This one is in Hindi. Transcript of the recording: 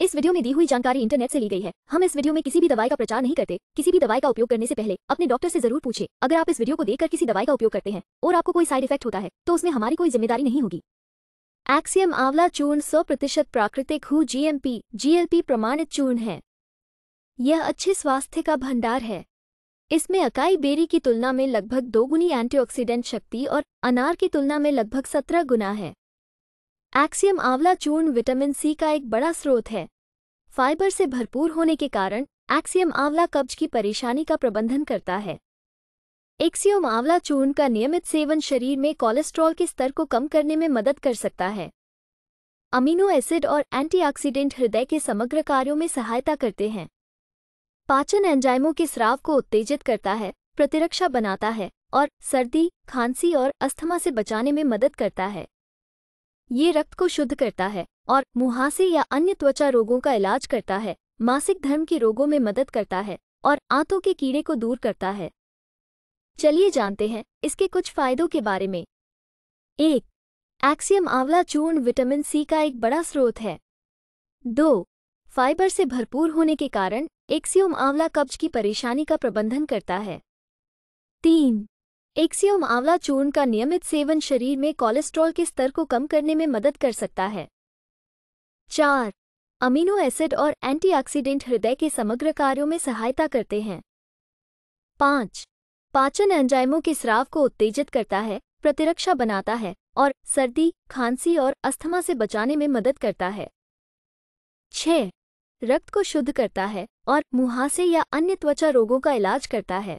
इस वीडियो में दी हुई जानकारी इंटरनेट से ली गई है हम इस वीडियो में किसी भी दवाई का प्रचार नहीं करते किसी भी दवाई का उपयोग करने से पहले अपने डॉक्टर से जरूर पूछे अगर आप इस वीडियो को देखकर किसी दवाई का उपयोग करते हैं और आपको कोई साइड इफेक्ट होता है तो उसमें हमारी कोई जिम्मेदारी नहीं होगी एक्सियम आंवला चूर्ण सौ प्रतिशत प्राकृतिक हु जीएमपी जीएलपी प्रमाणित चूर्ण है यह अच्छे स्वास्थ्य का भंडार है इसमें अकाई बेरी की तुलना में लगभग दोगुनी एंटीऑक्सीडेंट शक्ति और अनार की तुलना में लगभग सत्रह गुना है एक्सियम आंवला चूर्ण विटामिन सी का एक बड़ा स्रोत है फाइबर से भरपूर होने के कारण एक्सियम आंवला कब्ज की परेशानी का प्रबंधन करता है एक्सियम आंवला चूर्ण का नियमित सेवन शरीर में कोलेस्ट्रॉल के स्तर को कम करने में मदद कर सकता है अमीनो एसिड और एंटीऑक्सीडेंट हृदय के समग्र कार्यों में सहायता करते हैं पाचन एंजाइमों के स्राव को उत्तेजित करता है प्रतिरक्षा बनाता है और सर्दी खांसी और अस्थमा से बचाने में मदद करता है ये रक्त को शुद्ध करता है और मुहासे या अन्य त्वचा रोगों का इलाज करता है मासिक धर्म के रोगों में मदद करता है और आंतों के कीड़े को दूर करता है चलिए जानते हैं इसके कुछ फायदों के बारे में एक एक्सियम आंवला चूर्ण विटामिन सी का एक बड़ा स्रोत है दो फाइबर से भरपूर होने के कारण एक्सियम आंवला कब्ज की परेशानी का प्रबंधन करता है तीन एक्सियम आंवला चूर्ण का नियमित सेवन शरीर में कोलेस्ट्रॉल के स्तर को कम करने में मदद कर सकता है चार अमीनो एसिड और एंटीऑक्सीडेंट हृदय के समग्र कार्यों में सहायता करते हैं पाँच पाचन एंजाइमों के स्राव को उत्तेजित करता है प्रतिरक्षा बनाता है और सर्दी खांसी और अस्थमा से बचाने में मदद करता है छ रक्त को शुद्ध करता है और मुहासे या अन्य त्वचा रोगों का इलाज करता है